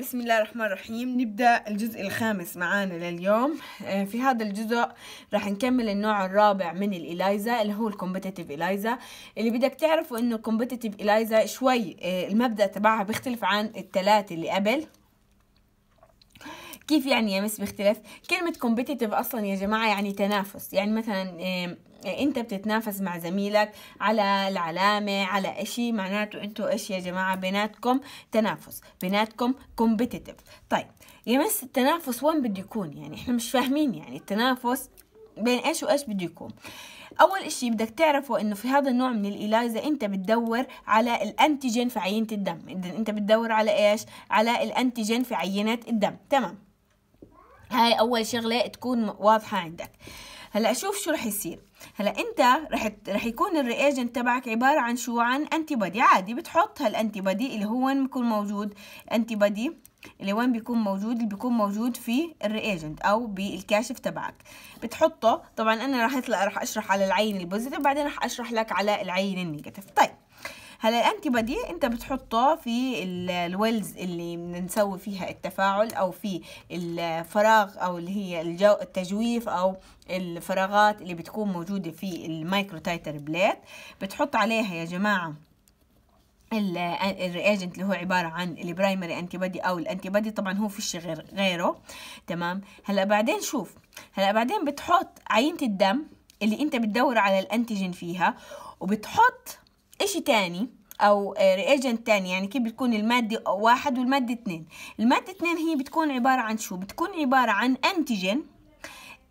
بسم الله الرحمن الرحيم نبدأ الجزء الخامس معانا لليوم آه، في هذا الجزء راح نكمل النوع الرابع من الإلايزا اللي هو الكومبتيتيف إلايزا اللي بدك تعرفه إنه الكومبتيتيف إلايزا شوي آه، المبدأ تبعها بيختلف عن الثلاثة اللي قبل كيف يعني يا مس بيختلف؟ كلمة competitive أصلا يا جماعة يعني تنافس يعني مثلا انت بتتنافس مع زميلك على العلامة على اشي معناته انتوا ايش يا جماعة بيناتكم تنافس بيناتكم competitive طيب يا مس التنافس وين بده يكون يعني احنا مش فاهمين يعني التنافس بين ايش وايش بده يكون اول اشي بدك تعرفه انه في هذا النوع من الاليزا انت بتدور على الانتيجين في عينة الدم اذا انت بتدور على ايش على الانتيجين في عينة الدم تمام هاي اول شغله تكون واضحه عندك هلا شوف شو رح يصير هلا انت رح رح يكون الرياجنت تبعك عباره عن شو عن انتي بادي عادي بتحط هالانتي بادي اللي هو وين بيكون موجود انتي بادي اللي وين بيكون موجود اللي بيكون موجود في الرياجنت او بالكاشف تبعك بتحطه طبعا انا رح اطلع رح اشرح على العين البوزيتيف بعدين رح اشرح لك على العين النيجاتيف طيب هلا الانتي بادي انت بتحطه في الويلز اللي بنسوي فيها التفاعل او في الفراغ او اللي هي الجو التجويف او الفراغات اللي بتكون موجوده في المايكرو تايتر بليت بتحط عليها يا جماعه الرياجنت اللي هو عبارة عن البرايمري انتي بادي او الانتي بادي طبعا هو شيء غير غيره تمام هلا بعدين شوف هلا بعدين بتحط عينة الدم اللي انت بتدور على الانتيجين فيها وبتحط إشي تاني او رياجنت آه، تاني يعني كيف بتكون المادة واحد والمادة اتنين المادة اتنين هي بتكون عبارة عن شو بتكون عبارة عن انتيجين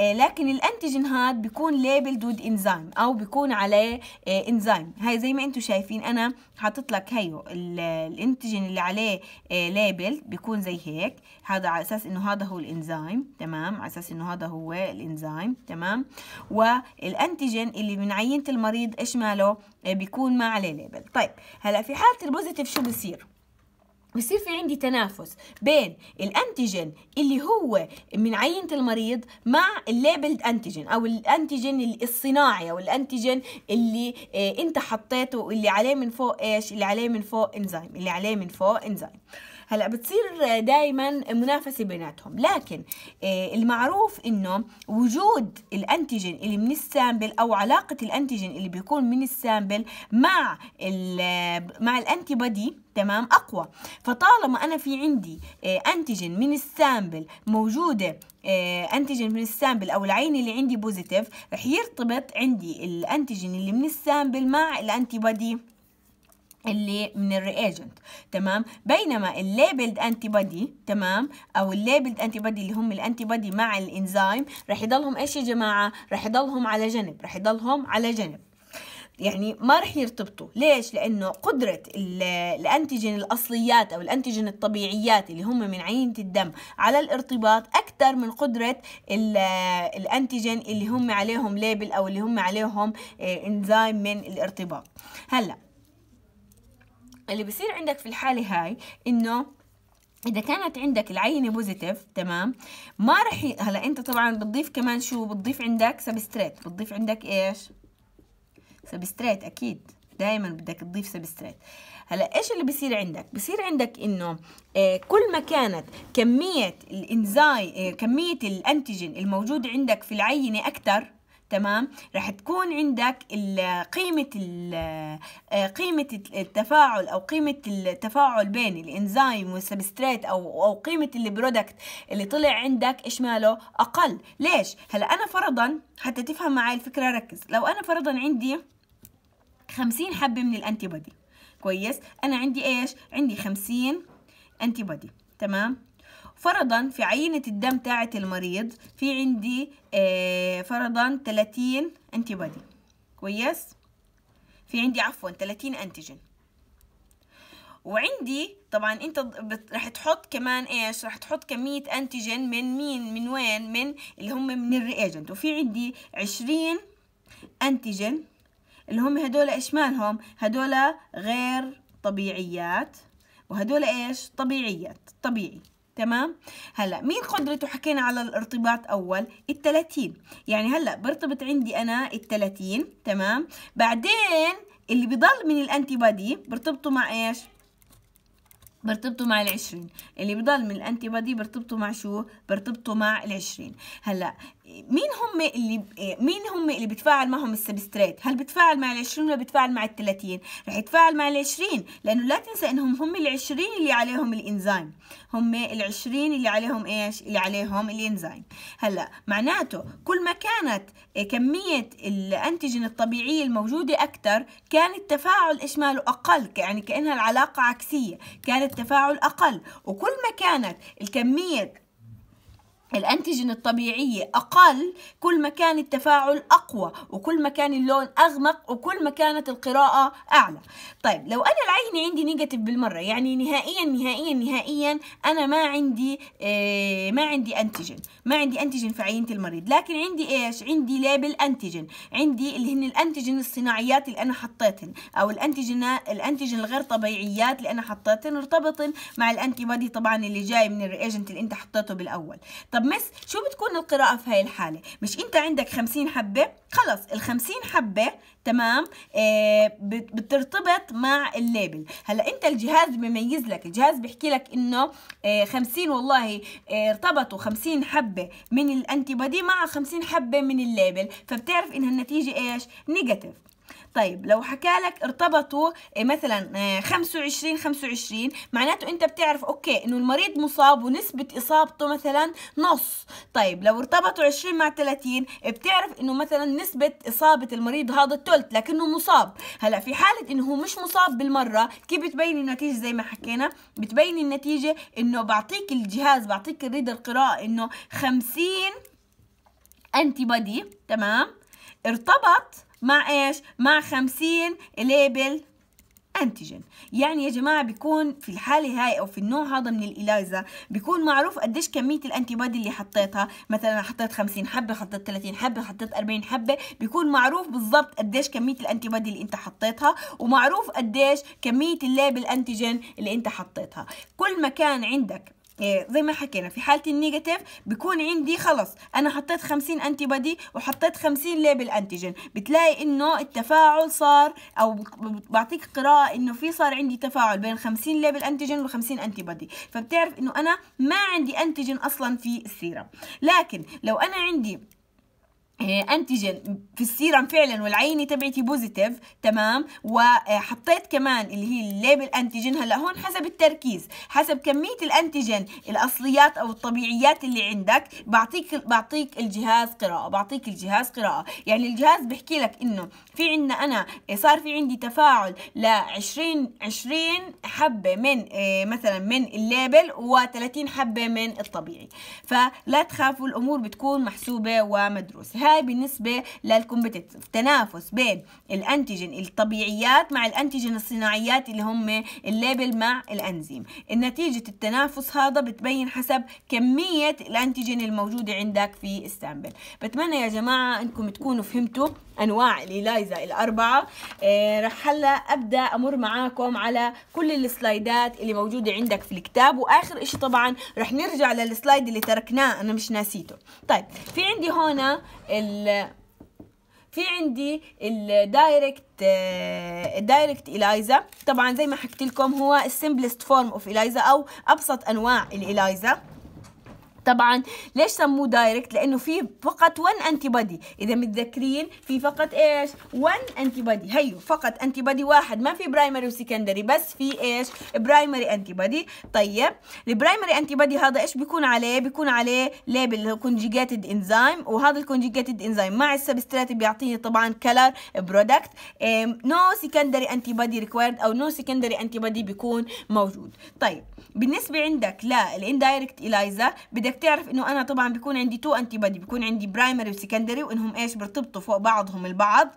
آه، لكن الانتيجين هاد بيكون ليبلد دود انزيم او بيكون عليه انزيم آه، هاي زي ما انتم شايفين انا حاطط لك هيو الانتيجين اللي عليه ليبل آه، بيكون زي هيك هذا على اساس انه هذا هو الانزيم تمام على اساس انه هذا هو الانزيم تمام والانتيجين اللي من عينه المريض ايش ماله بيكون ما عليه ليبل طيب هلا في حاله البوزيتيف شو بصير بصير في عندي تنافس بين الانتيجين اللي هو من عينه المريض مع الليبلد انتيجين او الانتيجين الصناعي او الانتيجين اللي آه، انت حطيته اللي عليه من فوق ايش اللي عليه من فوق انزيم اللي عليه من فوق انزيم هلا بتصير دائما منافسه بيناتهم لكن آه، المعروف انه وجود الانتيجين اللي من السامبل او علاقه الانتيجين اللي بيكون من السامبل مع مع الانتي بودي تمام اقوى فطالما انا في عندي آه، انتيجين من السامبل موجوده آه، انتيجين من السامبل او العين اللي عندي بوزيتيف رح يرتبط عندي الانتيجين اللي من السامبل مع الانتي بودي اللي من الرياجنت تمام بينما الليبلد انتي بودي تمام او الليبلد انتي بودي اللي هم الانتي بودي مع الانزيم رح يضلهم ايش يا جماعه رح يضلهم على جنب رح يضلهم على جنب يعني ما رح يرتبطوا ليش لانه قدره الانتيجين الاصليات او الانتيجين الطبيعيات اللي هم من عينه الدم على الارتباط اكثر من قدره الانتيجين اللي هم عليهم ليبل او اللي هم عليهم انزيم آه، من الارتباط هلا اللي بصير عندك في الحالة هاي إنه إذا كانت عندك العينة بوزيتيف تمام ما رح ي... هلا أنت طبعا بتضيف كمان شو بتضيف عندك سبستريت بتضيف عندك إيش سبستريت أكيد دائما بدك تضيف سبستريت هلا ايش اللي بصير عندك بصير عندك انه آه كل ما كانت كميه الانزاي آه كميه الانتيجين الموجود عندك في العينه اكثر تمام رح تكون عندك قيمة آه، قيمة التفاعل أو قيمة التفاعل بين الإنزيم والسبستريت أو أو قيمة البرودكت اللي طلع عندك إيش ماله أقل ليش هلا أنا فرضا حتى تفهم معي الفكرة ركز لو أنا فرضا عندي 50 حبة من الأنتي بودي كويس أنا عندي إيش عندي 50 أنتي بودي تمام فرضا في عينة الدم تاعة المريض في عندي آه، فرضا 30 انتي بادي كويس في عندي عفوا 30 انتيجين وعندي طبعا انت رح تحط كمان ايش رح تحط كمية انتيجين من مين من وين من اللي هم من الرياجنت وفي عندي 20 انتيجين اللي هم هدول ايش مالهم هدول غير طبيعيات وهدول ايش طبيعيات طبيعي تمام هلا مين قدرته حكينا على الارتباط اول ال30 يعني هلا برتبط عندي انا ال30 تمام بعدين اللي بضل من الانتي بادي برتبطه مع ايش برتبطه مع ال20 اللي بضل من الانتي بادي برتبطه مع شو برتبطه مع ال20 هلا مين هم اللي إيه، مين هم اللي بتفاعل معهم السبستريت؟ هل بتفاعل مع ال20 ولا بتفاعل مع ال30 رح يتفاعل مع ال20 لانه لا تنسى انهم هم ال20 اللي عليهم الانزيم هم ال20 اللي عليهم ايش اللي عليهم الانزيم هلا معناته كل ما كانت كميه الانتيجين الطبيعيه الموجوده اكثر كان التفاعل ماله اقل يعني كانها العلاقه عكسيه كان التفاعل اقل وكل ما كانت الكميه الانتيجين الطبيعية أقل كل ما كان التفاعل أقوى وكل ما كان اللون أغمق وكل ما كانت القراءة أعلى طيب لو أنا العينة عندي نيجاتيف بالمرة يعني نهائيا نهائيا نهائيا أنا ما عندي آه، ما عندي انتيجين ما عندي انتيجين في عينة المريض لكن عندي إيش عندي ليبل انتيجين عندي اللي هن الانتيجين الصناعيات اللي أنا حطيتهن أو الانتيجين الانتيجين الغير طبيعيات اللي أنا حطيتهن ارتبطن مع الانتي بادي طبعا اللي جاي من الريجنت اللي أنت حطيته بالأول طب طب مس شو بتكون القراءة في هاي الحالة مش انت عندك 50 حبة خلص ال 50 حبة تمام آه بترتبط مع الليبل هلا انت الجهاز بميز لك الجهاز بيحكي لك انه آه 50 والله آه ارتبطوا 50 حبة من الانتي بودي مع 50 حبة من الليبل فبتعرف انها النتيجة ايش نيجاتيف طيب لو حكى لك ارتبطوا آه، مثلا 25 آه، 25 معناته انت بتعرف اوكي انه المريض مصاب ونسبه اصابته مثلا نص طيب لو ارتبطوا 20 مع 30 آه، بتعرف انه مثلا نسبه اصابه المريض هذا الثلث لكنه مصاب هلا في حاله انه هو مش مصاب بالمره كيف بتبين النتيجه زي ما حكينا بتبين النتيجه انه بعطيك الجهاز بعطيك الريد القراءه انه 50 انتي بادي تمام ارتبط مع ايش مع 50 ليبل انتيجين يعني يا جماعه بيكون في الحاله هاي او في النوع هذا من الاليزا بيكون معروف قديش كميه الانتي بادي اللي حطيتها مثلا حطيت 50 حبه حطيت 30 حبه حطيت 40 حبه بيكون معروف بالضبط قديش كميه الانتي بادي اللي انت حطيتها ومعروف قديش كميه الليبل انتيجين اللي انت حطيتها كل ما كان عندك إيه، زي ما حكينا في حاله النيجاتيف بيكون عندي خلص انا حطيت 50 انتي بادي وحطيت 50 ليبل انتيجين بتلاقي انه التفاعل صار او بعطيك قراءه انه في صار عندي تفاعل بين 50 ليبل انتيجين و50 انتي بادي فبتعرف انه انا ما عندي انتيجين اصلا في السيرم لكن لو انا عندي انتيجين آه، في السيرم فعلا والعينه تبعتي بوزيتيف تمام وحطيت كمان اللي هي الليبل انتيجين هلا هون حسب التركيز حسب كميه الانتيجين الاصليات او الطبيعيات اللي عندك بعطيك بعطيك الجهاز قراءه بعطيك الجهاز قراءه يعني الجهاز بحكي لك انه في عندنا انا آه، صار في عندي تفاعل ل 20 20 حبه من آه، مثلا من الليبل و30 حبه من الطبيعي فلا تخافوا الامور بتكون محسوبه ومدروسه هاي بالنسبة للكومبتيتيف تنافس بين الأنتيجين الطبيعيات مع الأنتيجين الصناعيات اللي هم الليبل مع الأنزيم النتيجة التنافس هذا بتبين حسب كمية الأنتيجين الموجودة عندك في السامبل بتمنى يا جماعة أنكم تكونوا فهمتوا أنواع الاليزا الأربعة آه رح هلا أبدأ أمر معاكم على كل السلايدات اللي موجودة عندك في الكتاب وآخر إشي طبعا رح نرجع للسلايد اللي تركناه أنا مش ناسيته طيب في عندي هون آه، ال في عندي الدايركت الدايركت إلايزا طبعا زي ما حكيت لكم هو السمبلست فورم اوف إلايزا او ابسط انواع الإلايزا طبعا ليش سموه دايركت لانه في فقط 1 انتي بادي اذا متذكرين في فقط ايش 1 انتي بادي هيو فقط انتي بادي واحد ما في برايمري وسكندري بس في ايش برايمري انتي بادي طيب البرايمري انتي بادي هذا ايش بيكون عليه بيكون عليه ليبل كونجيجيتد انزيم وهذا الكونجيجيتد انزيم مع السبسترات بيعطيني طبعا كلر برودكت نو سكندري انتي بادي ريكويرد او نو سكندري انتي بادي بيكون موجود طيب بالنسبه عندك للاندايركت اليزا بدك بدك تعرف انه انا طبعا بيكون عندي تو انتي بادي بيكون عندي برايمري وسكندري وانهم ايش بيرتبطوا فوق بعضهم البعض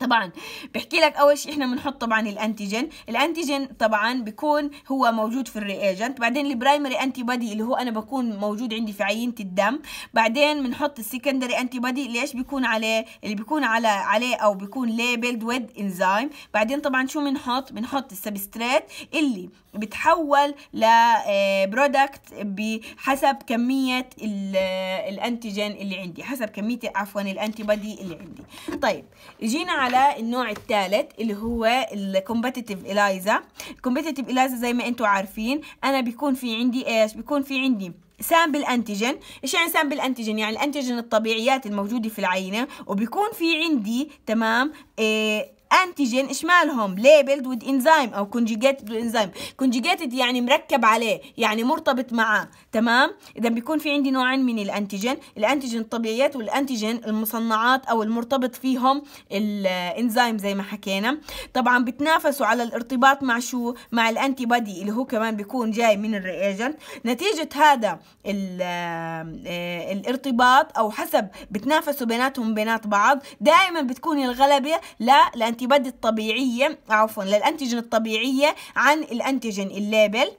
طبعا بحكي لك اول شيء احنا بنحط طبعا الانتيجين الانتيجين طبعا بيكون هو موجود في الرياجنت بعدين البرايمري انتي بودي اللي هو انا بكون موجود عندي في عينه الدم بعدين بنحط السكندري انتي بودي ليش بيكون عليه اللي بيكون على عليه او بيكون ليبلد ويد انزيم بعدين طبعا شو بنحط بنحط السبستريت اللي بتحول لبرودكت آه، بحسب كميه آه، الانتيجين اللي عندي حسب كميه عفوا الانتي بودي اللي عندي طيب جينا على النوع الثالث اللي هو الكومبتيتيف إلايزا الكومبتيتيف إلايزا زي ما انتم عارفين أنا بيكون في عندي إيش بيكون في عندي سامبل انتيجين ايش يعني سامبل انتيجين يعني الانتيجين الطبيعيات الموجوده في العينه وبيكون في عندي تمام إيه انتيجين اشمالهم ليبلد وذ انزيم او كونجيجيتد وذ انزيم كونجيجيتد يعني مركب عليه يعني مرتبط معاه تمام اذا بيكون في عندي نوعين من الانتيجين الانتيجين الطبيعيات والانتيجين المصنعات او المرتبط فيهم الانزيم زي ما حكينا طبعا بتنافسوا على الارتباط مع شو مع الانتي بادي اللي هو كمان بيكون جاي من الرياجنت نتيجه هذا آه، الارتباط او حسب بتنافسوا بيناتهم بينات بعض دائما بتكون الغلبه لا الارتباط الطبيعية عفوا للانتيجين الطبيعية عن الانتيجين الليبل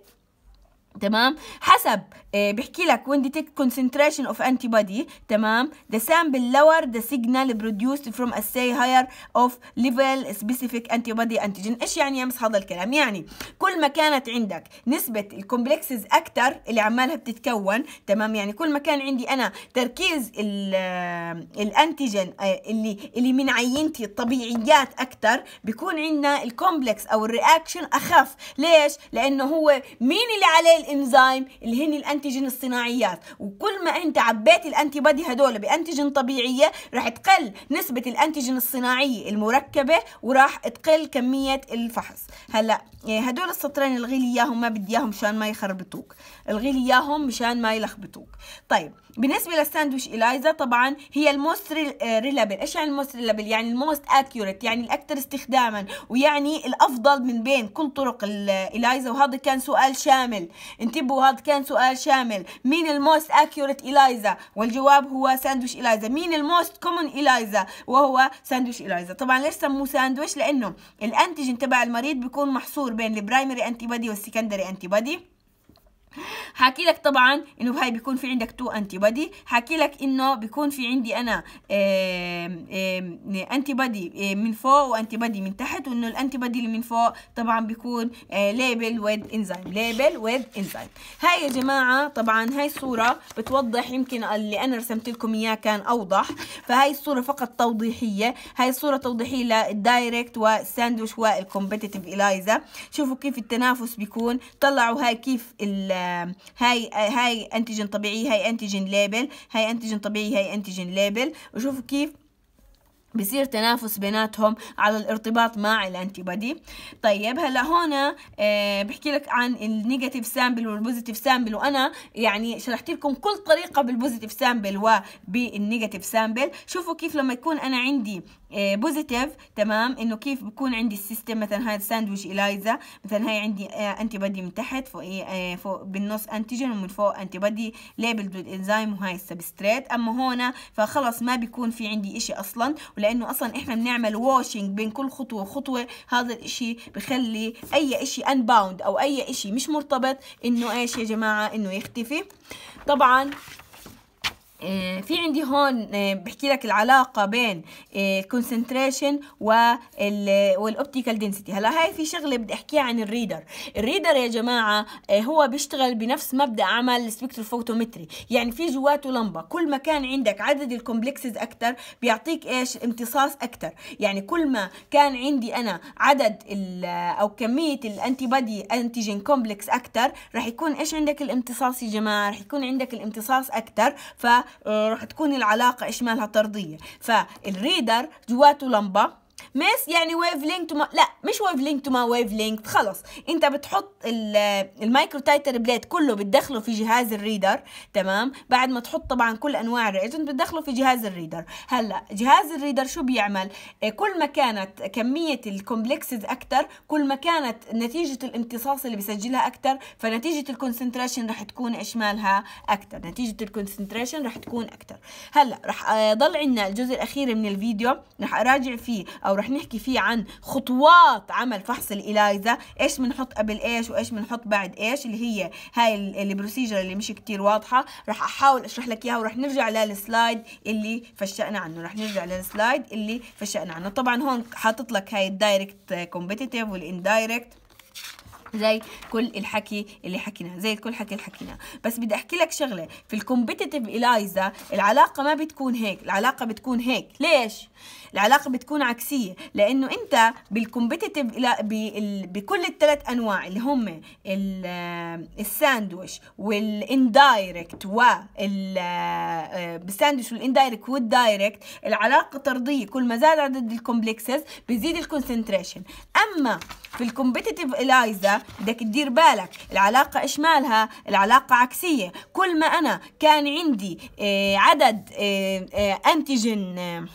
تمام حسب آه، بحكي لك when detect concentration of antibody تمام the sample lower the signal produced from a say higher of level specific antibody antigen ايش يعني يا مس هذا الكلام يعني كل ما كانت عندك نسبة الكومبلكسز اكتر اللي عمالها بتتكون تمام يعني كل ما كان عندي انا تركيز آه، الانتيجين آه، اللي اللي من عينتي الطبيعيات اكتر بيكون عندنا الكومبلكس او الرياكشن اخف ليش لانه هو مين اللي عليه الانزيم اللي هن الانتيجين الانتيجين الصناعيات وكل ما انت عبيت الانتي بادي هدول بانتيجين طبيعيه رح تقل نسبه الانتيجين الصناعيه المركبه وراح تقل كميه الفحص هلا إيه، هدول السطرين الغي لي اياهم ما بدي اياهم مشان ما يخربطوك الغي لي اياهم مشان ما يلخبطوك طيب بالنسبه للساندويش الايزا طبعا هي الموست ريلابل آه، ايش يعني الموست ريلابل يعني الموست اكيوريت يعني الاكثر استخداما ويعني الافضل من بين كل طرق الإلايزا وهذا كان سؤال شامل انتبهوا هذا كان سؤال شامل مين الموست اكيوريت الايزا والجواب هو ساندويش الايزا مين الموست كومون الايزا وهو ساندويش الايزا طبعا ليش سموه ساندويش لانه الانتيجين تبع المريض بيكون محصور بين البرايمري انتي بادي والسكندري انتي بادي حاكي لك طبعا انه هاي بيكون في عندك تو انتي بادي حاكي لك انه بيكون في عندي انا انتي بادي من فوق وانتي بادي من تحت وانه الانتي بادي اللي من فوق طبعا بيكون ليبل ويد انزيم ليبل ويد انزيم هاي يا جماعه طبعا هاي الصوره بتوضح يمكن اللي انا رسمت لكم اياه كان اوضح فهاي الصوره فقط توضيحيه هاي الصوره توضيحيه للدايركت والساندويتش والكومبتيتيف اليزا شوفوا كيف التنافس بيكون طلعوا هاي كيف ال هاي هاي انتيجين طبيعي هاي انتيجين ليبل هاي انتيجين طبيعي هاي انتيجين ليبل وشوفوا كيف بصير تنافس بيناتهم على الارتباط مع الانتي بادي طيب هلا هون آه، بحكي لك عن النيجاتيف سامبل والبوزيتيف سامبل وانا يعني شرحت لكم كل طريقه بالبوزيتيف سامبل وبالنيجاتيف سامبل شوفوا كيف لما يكون انا عندي بوزيتيف آه، تمام انه كيف بكون عندي السيستم مثلا هاي الساندويتش اليزا مثلا هاي عندي انتي آه، بادي من تحت فوق إيه، آه، فوق بالنص انتيجين ومن فوق انتي بادي ليبل بالانزيم وهاي السبستريت اما هون فخلص ما بيكون في عندي اشي اصلا ولانه اصلا احنا بنعمل واشنج بين كل خطوه وخطوه هذا الاشي بخلي اي اشي انباوند او اي اشي مش مرتبط انه ايش يا جماعه انه يختفي طبعا آه، في عندي هون آه، بحكي لك العلاقه بين الكونسنتريشن والاوبتيكال دنسيتي هلا هاي في شغله بدي احكيها عن الريدر الريدر يا جماعه آه، هو بيشتغل بنفس مبدا عمل السبكتروفوتومتري يعني في جواته لمبه كل ما كان عندك عدد الكومبلكسز اكثر بيعطيك ايش امتصاص اكثر يعني كل ما كان عندي انا عدد او كميه الانتي بادي انتيجين كومبلكس اكثر رح يكون ايش عندك الامتصاص يا جماعه رح يكون عندك الامتصاص اكثر ف آه، رح تكون العلاقه اشمالها طرديه فالريدر جواته لمبه ماس يعني ويف لينك ما... لا مش ويف تو ما ويف لينك خلص انت بتحط المايكرو تايتر بليد كله بتدخله في جهاز الريدر تمام بعد ما تحط طبعا كل انواع الريجنت بتدخله في جهاز الريدر هلا جهاز الريدر شو بيعمل آه، كل ما كانت كميه الكومبلكسز اكثر كل ما كانت نتيجه الامتصاص اللي بيسجلها اكثر فنتيجه الكونسنتريشن رح تكون ايش مالها اكثر نتيجه الكونسنتريشن رح تكون اكثر هلا رح آه، ضل عندنا الجزء الاخير من الفيديو رح اراجع فيه او رح رح نحكي فيه عن خطوات عمل فحص الإلايزا إيش بنحط قبل إيش وإيش بنحط بعد إيش اللي هي هاي البروسيجر اللي مش كتير واضحة رح أحاول أشرح لك إياها ورح نرجع للسلايد اللي فشقنا عنه رح نرجع للسلايد اللي فشقنا عنه طبعا هون حاطط لك هاي الدايركت كومبيتيتيف والاندايركت زي كل الحكي اللي حكيناه زي كل حكي اللي حكيناه بس بدي احكي لك شغله في الكومبيتيتيف الايزا العلاقه ما بتكون هيك العلاقه بتكون هيك ليش العلاقه بتكون عكسيه لانه انت بالكومبيتيتيف بكل الثلاث انواع اللي هم آه، الساندويش والاندايركت والساندويش والاندايركت والدايركت العلاقه طرديه كل ما زاد عدد الكومبلكسز بزيد الكونسنتريشن اما في الكومبتيتيف الايزا بدك تدير بالك العلاقه مالها العلاقه عكسيه كل ما انا كان عندي آه، عدد انتيجين آه، آه،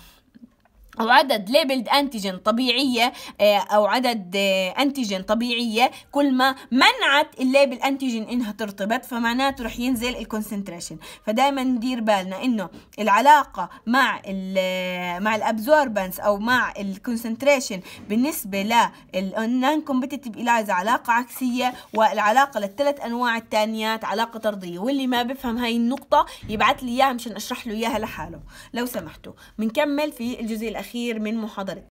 أو عدد ليبلد أنتيجين طبيعية آه، أو عدد أنتيجين آه، طبيعية كل ما منعت الليبل أنتيجين إنها ترتبط فمعناته رح ينزل الكونسنتريشن فدائما ندير بالنا إنه العلاقة مع آه، مع الأبزوربنس أو مع الكونسنتريشن بالنسبة للنان كومبتيتيف إلايزا علاقة عكسية والعلاقة للثلاث أنواع الثانيات علاقة طردية واللي ما بفهم هاي النقطة يبعث لي إياها مشان أشرح له إياها لحاله لو سمحتوا بنكمل في الجزء الأخير الأخير من محاضرة